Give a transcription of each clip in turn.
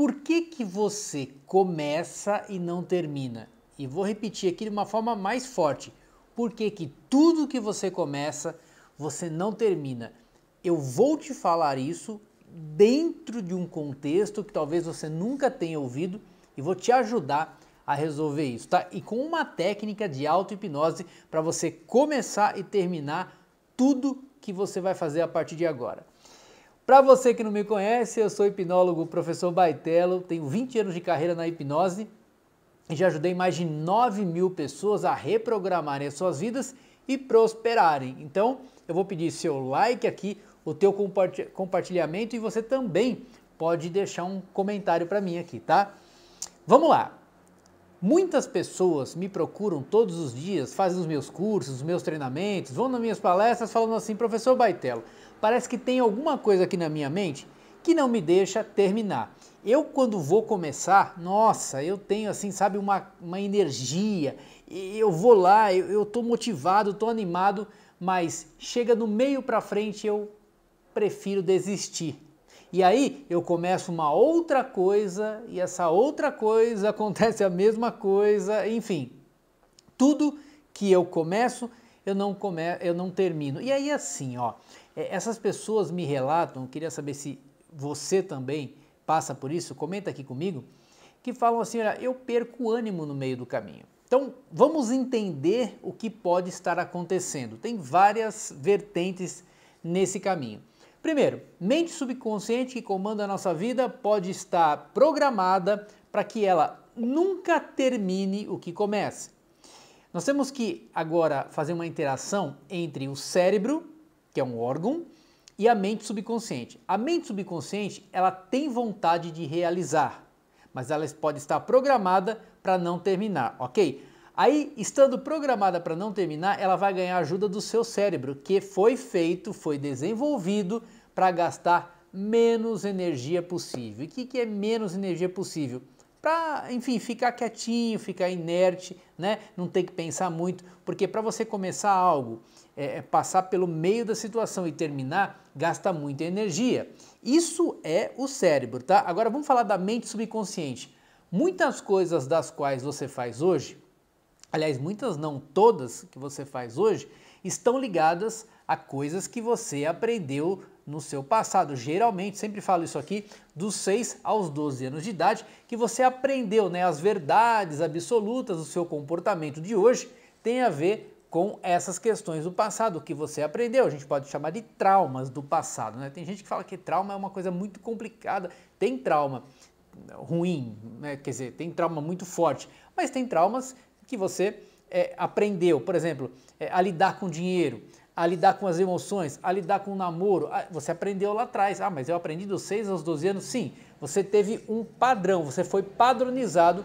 por que, que você começa e não termina? E vou repetir aqui de uma forma mais forte. Por que, que tudo que você começa, você não termina? Eu vou te falar isso dentro de um contexto que talvez você nunca tenha ouvido e vou te ajudar a resolver isso, tá? E com uma técnica de auto-hipnose para você começar e terminar tudo que você vai fazer a partir de agora. Para você que não me conhece, eu sou hipnólogo professor Baitelo, tenho 20 anos de carreira na hipnose e já ajudei mais de 9 mil pessoas a reprogramarem as suas vidas e prosperarem. Então, eu vou pedir seu like aqui, o teu compartilhamento e você também pode deixar um comentário para mim aqui, tá? Vamos lá. Muitas pessoas me procuram todos os dias, fazem os meus cursos, os meus treinamentos, vão nas minhas palestras falando assim, professor Baitelo, parece que tem alguma coisa aqui na minha mente que não me deixa terminar. Eu, quando vou começar, nossa, eu tenho assim, sabe, uma, uma energia, eu vou lá, eu estou motivado, estou animado, mas chega no meio para frente eu prefiro desistir. E aí eu começo uma outra coisa e essa outra coisa acontece a mesma coisa, enfim. Tudo que eu começo, eu não, come... eu não termino. E aí assim, ó, é, essas pessoas me relatam, queria saber se você também passa por isso, comenta aqui comigo, que falam assim: olha, eu perco ânimo no meio do caminho. Então, vamos entender o que pode estar acontecendo. Tem várias vertentes nesse caminho. Primeiro, mente subconsciente que comanda a nossa vida pode estar programada para que ela nunca termine o que começa. Nós temos que agora fazer uma interação entre o cérebro que é um órgão, e a mente subconsciente. A mente subconsciente, ela tem vontade de realizar, mas ela pode estar programada para não terminar, ok? Aí, estando programada para não terminar, ela vai ganhar ajuda do seu cérebro, que foi feito, foi desenvolvido para gastar menos energia possível. E o que, que é menos energia possível? para, enfim, ficar quietinho, ficar inerte, né? Não tem que pensar muito, porque para você começar algo, é, é, passar pelo meio da situação e terminar, gasta muita energia. Isso é o cérebro, tá? Agora vamos falar da mente subconsciente. Muitas coisas das quais você faz hoje, aliás, muitas não todas que você faz hoje, estão ligadas a coisas que você aprendeu no seu passado. Geralmente, sempre falo isso aqui, dos 6 aos 12 anos de idade, que você aprendeu né, as verdades absolutas do seu comportamento de hoje, tem a ver com essas questões do passado que você aprendeu. A gente pode chamar de traumas do passado. Né? Tem gente que fala que trauma é uma coisa muito complicada. Tem trauma ruim, né? quer dizer, tem trauma muito forte, mas tem traumas que você é, aprendeu, por exemplo, é, a lidar com dinheiro, a lidar com as emoções, a lidar com o namoro. Ah, você aprendeu lá atrás. Ah, mas eu aprendi dos 6 aos 12 anos. Sim, você teve um padrão, você foi padronizado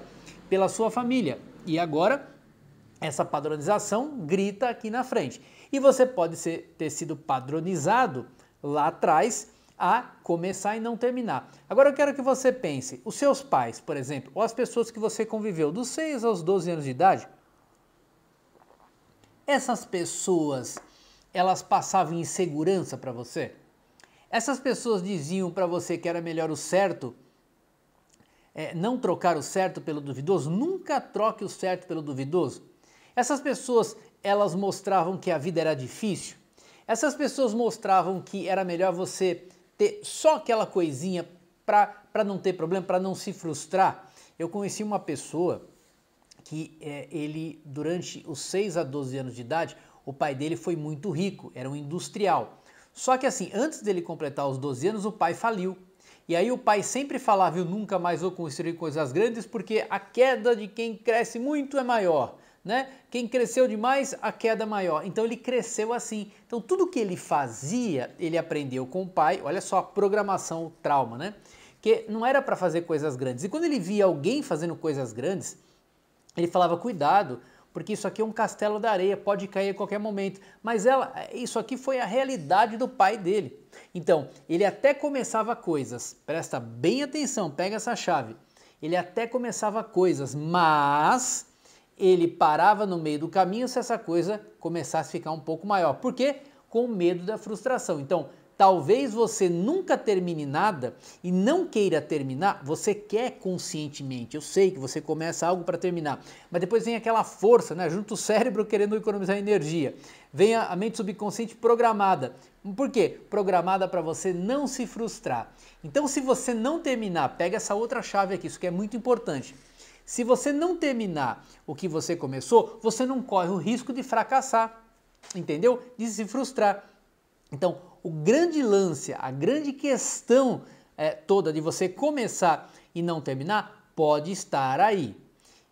pela sua família. E agora, essa padronização grita aqui na frente. E você pode ser, ter sido padronizado lá atrás a começar e não terminar. Agora eu quero que você pense, os seus pais, por exemplo, ou as pessoas que você conviveu dos 6 aos 12 anos de idade, essas pessoas elas passavam insegurança para você? Essas pessoas diziam para você que era melhor o certo, é, não trocar o certo pelo duvidoso? Nunca troque o certo pelo duvidoso. Essas pessoas, elas mostravam que a vida era difícil. Essas pessoas mostravam que era melhor você ter só aquela coisinha para não ter problema, para não se frustrar. Eu conheci uma pessoa que é, ele, durante os 6 a 12 anos de idade, o pai dele foi muito rico, era um industrial. Só que assim, antes dele completar os 12 anos, o pai faliu. E aí o pai sempre falava, eu nunca mais vou construir coisas grandes, porque a queda de quem cresce muito é maior. Né? Quem cresceu demais, a queda maior. Então ele cresceu assim. Então tudo que ele fazia, ele aprendeu com o pai. Olha só a programação, o trauma, né? Que não era para fazer coisas grandes. E quando ele via alguém fazendo coisas grandes, ele falava: cuidado, porque isso aqui é um castelo da areia, pode cair a qualquer momento. Mas ela, isso aqui foi a realidade do pai dele. Então, ele até começava coisas, presta bem atenção, pega essa chave. Ele até começava coisas, mas ele parava no meio do caminho se essa coisa começasse a ficar um pouco maior. Por quê? Com medo da frustração. Então, Talvez você nunca termine nada e não queira terminar, você quer conscientemente. Eu sei que você começa algo para terminar, mas depois vem aquela força, né? Junto o cérebro querendo economizar energia. Vem a mente subconsciente programada. Por quê? Programada para você não se frustrar. Então, se você não terminar, pega essa outra chave aqui, isso que é muito importante. Se você não terminar o que você começou, você não corre o risco de fracassar, entendeu? De se frustrar. Então, o grande lance, a grande questão é, toda de você começar e não terminar pode estar aí.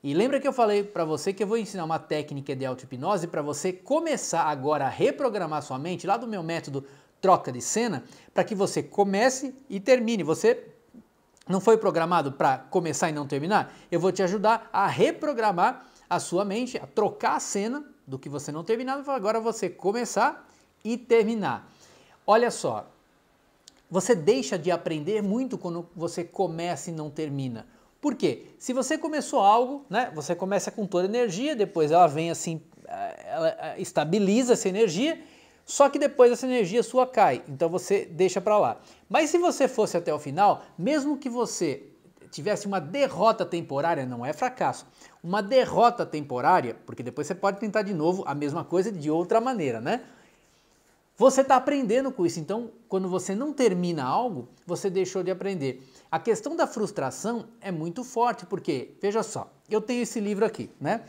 E lembra que eu falei para você que eu vou ensinar uma técnica de auto-hipnose para você começar agora a reprogramar sua mente lá do meu método troca de cena, para que você comece e termine. Você não foi programado para começar e não terminar? Eu vou te ajudar a reprogramar a sua mente, a trocar a cena do que você não terminava, agora você começar e terminar. Olha só, você deixa de aprender muito quando você começa e não termina. Por quê? Se você começou algo, né, você começa com toda energia, depois ela vem assim, eh, ela eh, estabiliza essa energia, só que depois essa energia sua cai, então você deixa para lá. Mas se você fosse até o final, mesmo que você tivesse uma derrota temporária, não é fracasso, uma derrota temporária, porque depois você pode tentar de novo a mesma coisa de outra maneira, né? Você está aprendendo com isso, então quando você não termina algo, você deixou de aprender. A questão da frustração é muito forte, porque, veja só, eu tenho esse livro aqui, né?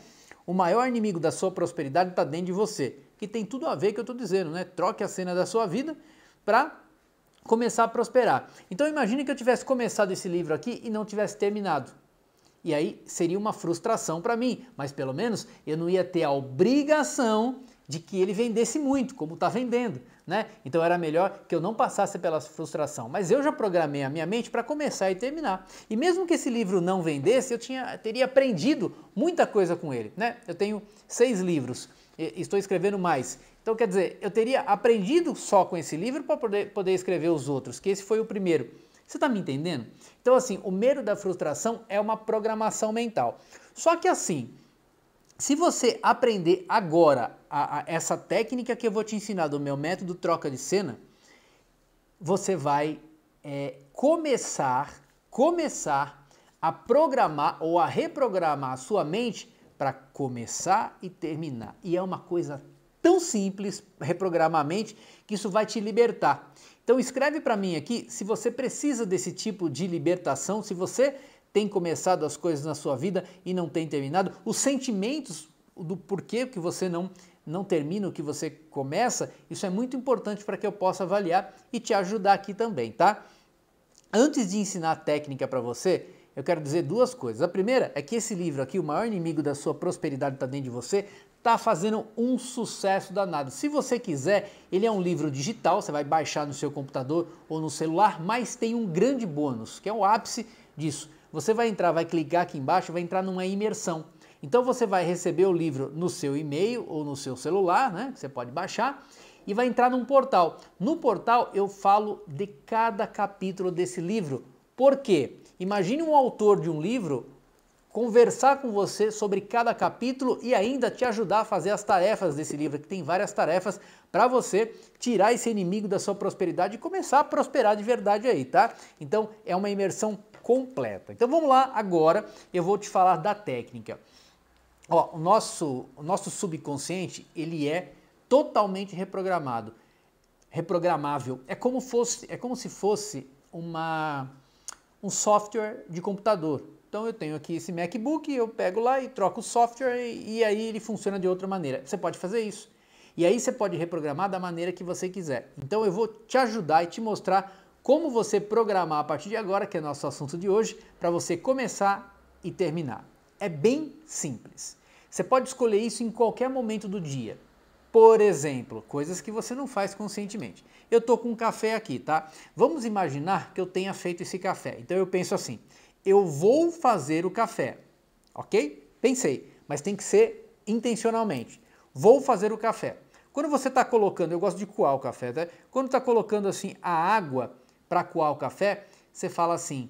O maior inimigo da sua prosperidade está dentro de você, que tem tudo a ver com o que eu estou dizendo, né? Troque a cena da sua vida para começar a prosperar. Então imagine que eu tivesse começado esse livro aqui e não tivesse terminado. E aí seria uma frustração para mim, mas pelo menos eu não ia ter a obrigação de que ele vendesse muito, como está vendendo, né? Então era melhor que eu não passasse pela frustração. Mas eu já programei a minha mente para começar e terminar. E mesmo que esse livro não vendesse, eu tinha, teria aprendido muita coisa com ele, né? Eu tenho seis livros, estou escrevendo mais. Então quer dizer, eu teria aprendido só com esse livro para poder, poder escrever os outros, que esse foi o primeiro. Você está me entendendo? Então assim, o medo da frustração é uma programação mental. Só que assim, se você aprender agora a, a essa técnica que eu vou te ensinar do meu método troca de cena, você vai é, começar, começar a programar ou a reprogramar a sua mente para começar e terminar. E é uma coisa tão simples reprogramar a mente que isso vai te libertar. Então escreve para mim aqui se você precisa desse tipo de libertação, se você tem começado as coisas na sua vida e não tem terminado, os sentimentos do porquê que você não não termina o que você começa, isso é muito importante para que eu possa avaliar e te ajudar aqui também, tá? Antes de ensinar a técnica para você, eu quero dizer duas coisas. A primeira é que esse livro aqui, O Maior Inimigo da Sua Prosperidade Está Dentro de Você, está fazendo um sucesso danado. Se você quiser, ele é um livro digital, você vai baixar no seu computador ou no celular, mas tem um grande bônus, que é o ápice disso. Você vai entrar, vai clicar aqui embaixo, vai entrar numa imersão. Então você vai receber o livro no seu e-mail ou no seu celular, né? você pode baixar e vai entrar num portal. No portal eu falo de cada capítulo desse livro. Por quê? Imagine um autor de um livro conversar com você sobre cada capítulo e ainda te ajudar a fazer as tarefas desse livro, que tem várias tarefas para você tirar esse inimigo da sua prosperidade e começar a prosperar de verdade aí, tá? Então é uma imersão completa. Então vamos lá agora, eu vou te falar da técnica. Ó, o nosso, o nosso subconsciente, ele é totalmente reprogramado, reprogramável. É como, fosse, é como se fosse uma, um software de computador. Então eu tenho aqui esse MacBook, eu pego lá e troco o software e, e aí ele funciona de outra maneira. Você pode fazer isso. E aí você pode reprogramar da maneira que você quiser. Então eu vou te ajudar e te mostrar como você programar a partir de agora, que é nosso assunto de hoje, para você começar e terminar. É bem simples. Você pode escolher isso em qualquer momento do dia. Por exemplo, coisas que você não faz conscientemente. Eu estou com um café aqui, tá? Vamos imaginar que eu tenha feito esse café. Então eu penso assim: eu vou fazer o café, ok? Pensei, mas tem que ser intencionalmente. Vou fazer o café. Quando você está colocando, eu gosto de coar o café, né? tá? Quando está colocando assim a água, para coar o café, você fala assim: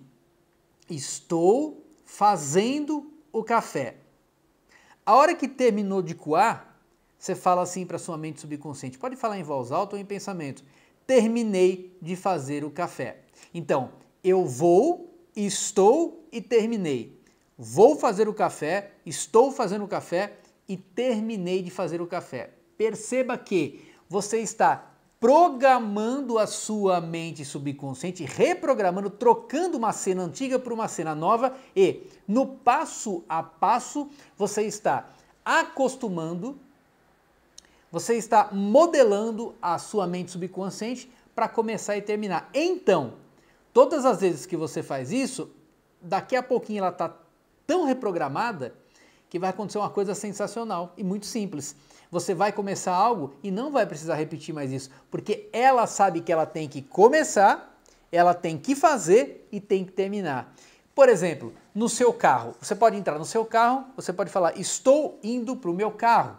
estou fazendo o café. A hora que terminou de coar, você fala assim para sua mente subconsciente. Pode falar em voz alta ou em pensamento. Terminei de fazer o café. Então, eu vou, estou e terminei. Vou fazer o café, estou fazendo o café e terminei de fazer o café. Perceba que você está programando a sua mente subconsciente, reprogramando, trocando uma cena antiga por uma cena nova e no passo a passo você está acostumando, você está modelando a sua mente subconsciente para começar e terminar. Então, todas as vezes que você faz isso, daqui a pouquinho ela está tão reprogramada que vai acontecer uma coisa sensacional e muito simples. Você vai começar algo e não vai precisar repetir mais isso, porque ela sabe que ela tem que começar, ela tem que fazer e tem que terminar. Por exemplo, no seu carro, você pode entrar no seu carro, você pode falar: Estou indo para o meu carro.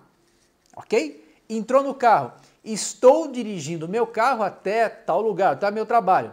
Ok? Entrou no carro, estou dirigindo meu carro até tal lugar, até meu trabalho.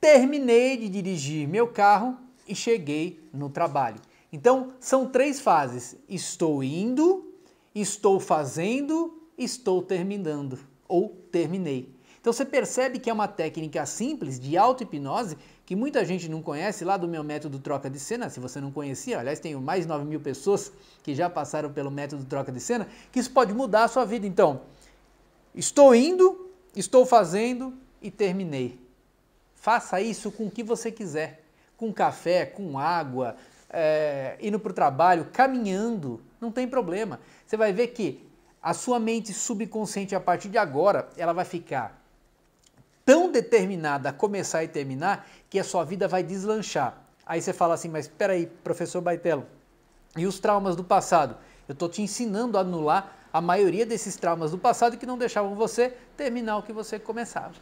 Terminei de dirigir meu carro e cheguei no trabalho. Então, são três fases: estou indo, estou fazendo, estou terminando ou terminei. Então você percebe que é uma técnica simples de auto-hipnose que muita gente não conhece lá do meu método troca de cena. Se você não conhecia, aliás, tenho mais de 9 mil pessoas que já passaram pelo método troca de cena, que isso pode mudar a sua vida. Então, estou indo, estou fazendo e terminei. Faça isso com o que você quiser. Com café, com água, é, indo para o trabalho, caminhando, não tem problema. Você vai ver que a sua mente subconsciente, a partir de agora, ela vai ficar tão determinada a começar e terminar que a sua vida vai deslanchar. Aí você fala assim, mas peraí, professor Baitelo, e os traumas do passado? Eu estou te ensinando a anular a maioria desses traumas do passado que não deixavam você terminar o que você começava.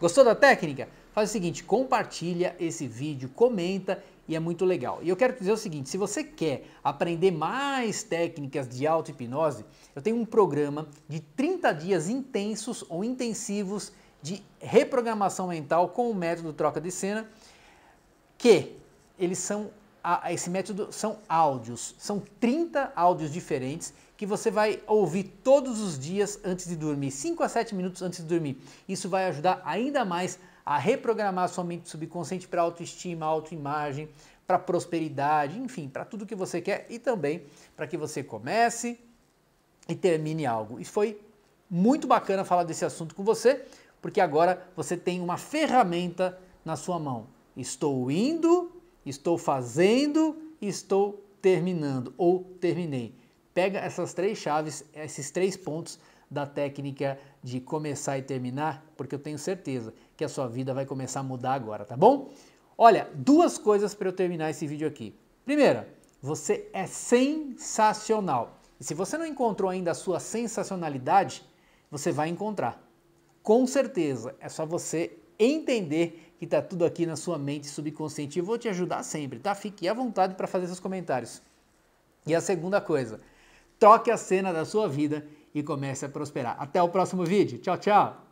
Gostou da técnica? Faz o seguinte, compartilha esse vídeo, comenta e é muito legal. E eu quero dizer o seguinte: se você quer aprender mais técnicas de auto-hipnose, eu tenho um programa de 30 dias intensos ou intensivos de reprogramação mental com o método troca de cena, que eles são esse método são áudios, são 30 áudios diferentes que você vai ouvir todos os dias antes de dormir, 5 a 7 minutos antes de dormir. Isso vai ajudar ainda mais a reprogramar sua mente subconsciente para autoestima, autoimagem, para prosperidade, enfim, para tudo que você quer e também para que você comece e termine algo. E foi muito bacana falar desse assunto com você, porque agora você tem uma ferramenta na sua mão. Estou indo, estou fazendo, estou terminando ou terminei. Pega essas três chaves, esses três pontos da técnica de começar e terminar, porque eu tenho certeza que a sua vida vai começar a mudar agora, tá bom? Olha, duas coisas para eu terminar esse vídeo aqui. Primeira, você é sensacional. E se você não encontrou ainda a sua sensacionalidade, você vai encontrar. Com certeza, é só você entender que está tudo aqui na sua mente subconsciente. E vou te ajudar sempre, tá? Fique à vontade para fazer seus comentários. E a segunda coisa, troque a cena da sua vida e comece a prosperar. Até o próximo vídeo. Tchau, tchau!